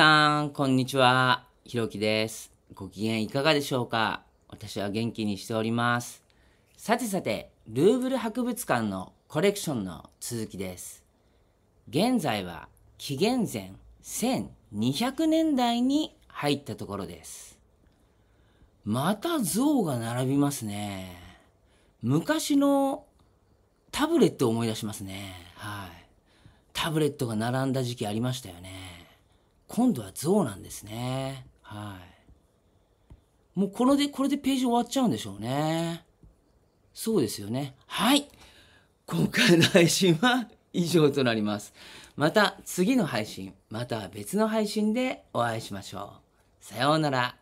さん、こんにちは。ひろきです。ご機嫌いかがでしょうか私は元気にしております。さてさて、ルーブル博物館のコレクションの続きです。現在は紀元前1200年代に入ったところです。また像が並びますね。昔のタブレットを思い出しますね。はい。タブレットが並んだ時期ありましたよね。今度は象なんですね。はい。もうこれで、これでページ終わっちゃうんでしょうね。そうですよね。はい。今回の配信は以上となります。また次の配信、また別の配信でお会いしましょう。さようなら。